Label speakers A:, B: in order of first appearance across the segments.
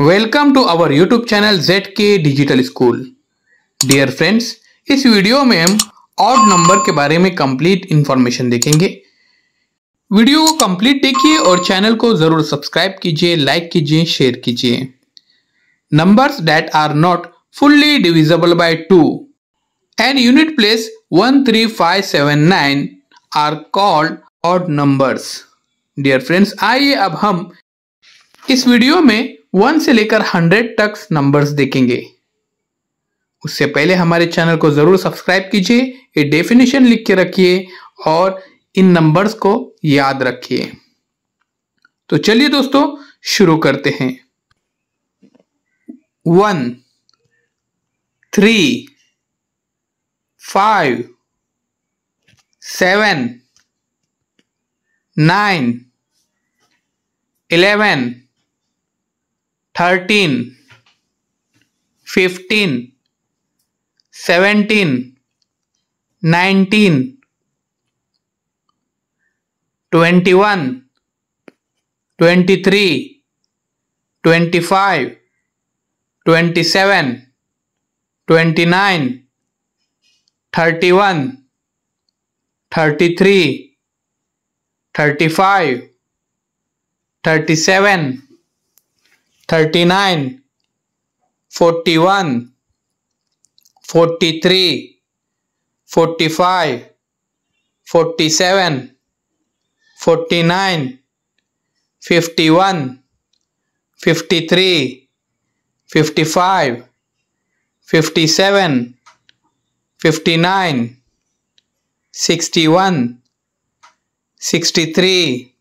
A: welcome to our YouTube channel Z K digital school dear friends इस video में हम odd number के बारे में कंप्लीट इंफॉर्मेशन देखेंगे वीडियो को कंप्लीट देखिए और चैनल को जरूर सब्सक्राइब कीजिए लाइक कीजिए शेयर कीजिए numbers that are not fully divisible by two and unit place one three five seven nine are called odd numbers dear friends आइए अब हम इस वीडियो में वन से लेकर हंड्रेड तक नंबर्स देखेंगे उससे पहले हमारे चैनल को जरूर सब्सक्राइब कीजिए ये डेफिनेशन लिख के रखिए और इन नंबर्स को याद रखिए तो चलिए दोस्तों शुरू करते हैं one three five seven nine eleven 13 15 17 19 21 23 25 27 29 31 33 35 37 39 41 43 45 47 49 51 53 55 57 59 61 63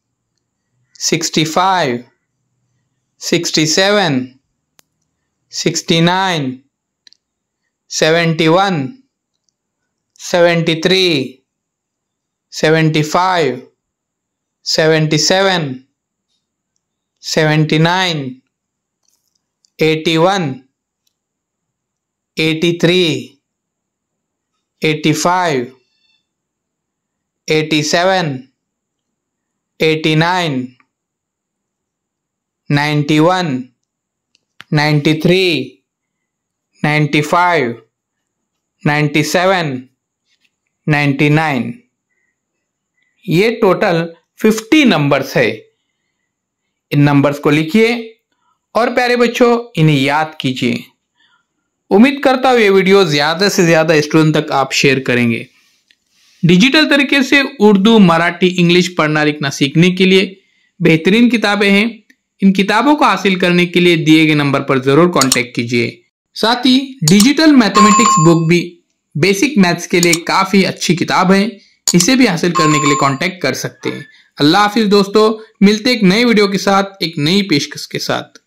A: 65 67 69 71 73 75 77 79 81 83 85 87 89 ninety one ninety three ninety five ninety seven ninety nine ये टोटल फिफ्टी नंबर्स है इन नंबर्स को लिखिए और प्यारे बच्चों इन्हें याद कीजिए उम्मीद करता हूं ये वीडियो ज़्यादा से ज़्यादा स्टूडेंट तक आप शेयर करेंगे डिजिटल तरीके से उर्दू मराठी इंग्लिश पढ़ना लिखना सीखने के लिए बेहतरीन किताबें हैं इन किताबों को हासिल करने के लिए दिए गए नंबर पर जरूर कॉन्टेक्ट कीजिए साथ ही डिजिटल मैथमेटिक्स बुक भी बेसिक मैथ्स के लिए काफी अच्छी किताब है इसे भी हासिल करने के लिए कॉन्टेक्ट कर सकते हैं अल्लाह हाफिज दोस्तों मिलते एक नए वीडियो के साथ एक नई पेशकश के साथ